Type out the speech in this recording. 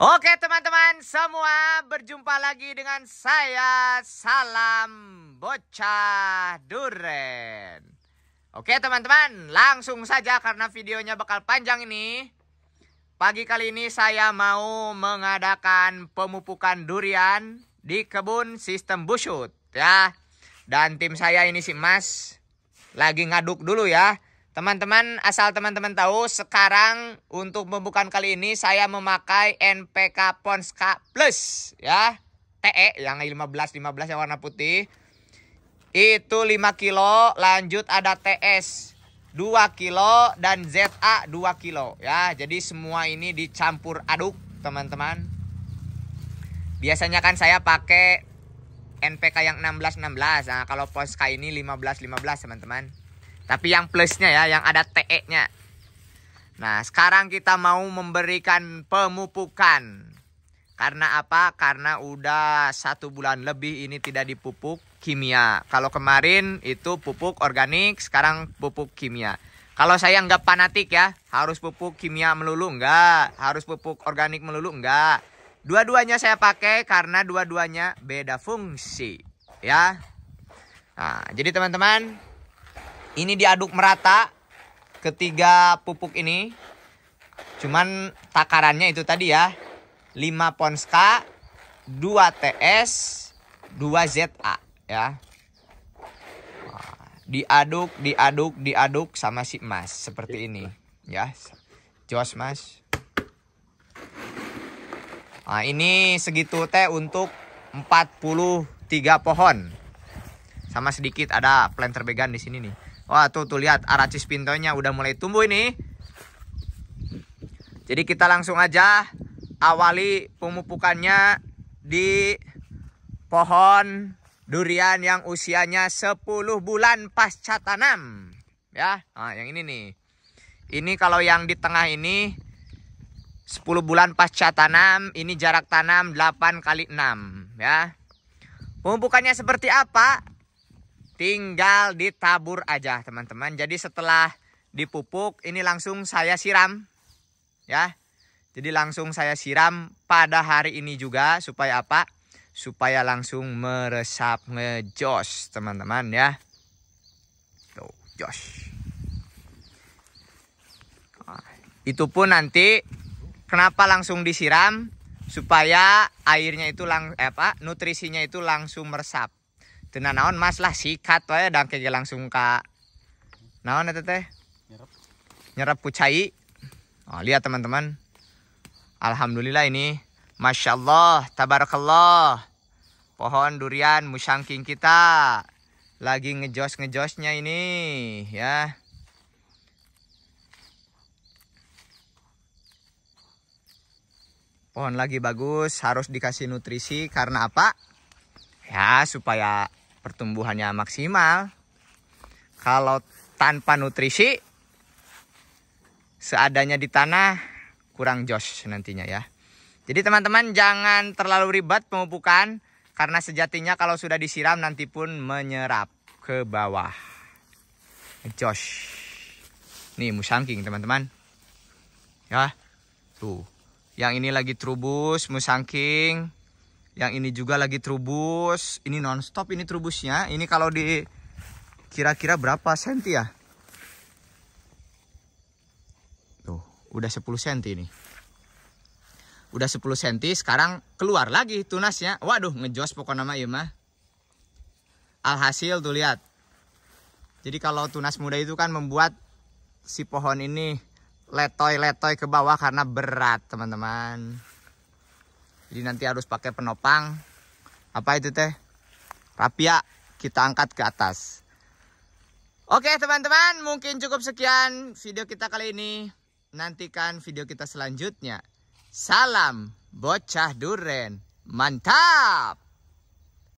Oke teman-teman semua berjumpa lagi dengan saya Salam Bocah Duren Oke teman-teman langsung saja karena videonya bakal panjang ini Pagi kali ini saya mau mengadakan pemupukan durian di kebun sistem busut ya Dan tim saya ini si Mas lagi ngaduk dulu ya Teman-teman, asal teman-teman tahu, sekarang untuk pembukaan kali ini saya memakai NPK Ponska Plus ya. TE yang 15 15 yang warna putih. Itu 5 kilo, lanjut ada TS 2 kilo dan ZA 2 kilo ya. Jadi semua ini dicampur aduk, teman-teman. Biasanya kan saya pakai NPK yang 16 16. Nah, kalau Ponska ini 15 15, teman-teman. Tapi yang plusnya ya, yang ada TE-nya. Nah, sekarang kita mau memberikan pemupukan. Karena apa? Karena udah satu bulan lebih ini tidak dipupuk kimia. Kalau kemarin itu pupuk organik, sekarang pupuk kimia. Kalau saya nggak fanatik ya, harus pupuk kimia melulu nggak, harus pupuk organik melulu nggak. Dua-duanya saya pakai karena dua-duanya beda fungsi, ya. Nah, jadi teman-teman, ini diaduk merata ketiga pupuk ini. Cuman takarannya itu tadi ya. 5 Ponska, 2 TS, 2 ZA ya. Diaduk, diaduk, diaduk sama si emas seperti ini ya. Jos Mas. Nah, ini segitu teh untuk 43 pohon. Sama sedikit ada planter vegan di sini nih. Wah tuh tuh lihat aracis pintonya udah mulai tumbuh ini. Jadi kita langsung aja awali pemupukannya di pohon durian yang usianya 10 bulan pasca tanam. Ya, nah, yang ini nih. Ini kalau yang di tengah ini 10 bulan pasca tanam, ini jarak tanam 8 kali 6 ya. Pemupukannya seperti apa? tinggal ditabur aja teman-teman. Jadi setelah dipupuk ini langsung saya siram ya. Jadi langsung saya siram pada hari ini juga supaya apa? Supaya langsung meresap ngejos teman-teman ya. Tuh, josh. Itu pun nanti kenapa langsung disiram? Supaya airnya itu lang eh, apa? Nutrisinya itu langsung meresap. Tuna naon mas lah sikat wae dang ke langsung ka naon itu teh? Nyerap. Nyerap pucai. Oh, lihat teman-teman. Alhamdulillah ini. Masya Allah, tabarakallah. Pohon durian musangking kita. Lagi ngejos-ngejosnya ini ya. Pohon lagi bagus, harus dikasih nutrisi karena apa? Ya, supaya pertumbuhannya maksimal. Kalau tanpa nutrisi, seadanya di tanah kurang jos nantinya ya. Jadi teman-teman jangan terlalu ribet pemupukan karena sejatinya kalau sudah disiram nanti pun menyerap ke bawah. Jos. Nih musangking teman-teman. Ya. Tuh. Yang ini lagi trubus musangking. Yang ini juga lagi trubus. Ini nonstop ini trubusnya. Ini kalau di kira-kira berapa senti ya? Tuh, udah 10 senti ini. Udah 10 senti, sekarang keluar lagi tunasnya. Waduh, ngejos pokoknya mah ya mah. Alhasil tuh lihat. Jadi kalau tunas muda itu kan membuat si pohon ini letoy-letoy ke bawah karena berat teman-teman jadi nanti harus pakai penopang apa itu teh rapia kita angkat ke atas oke teman-teman mungkin cukup sekian video kita kali ini nantikan video kita selanjutnya salam bocah duren mantap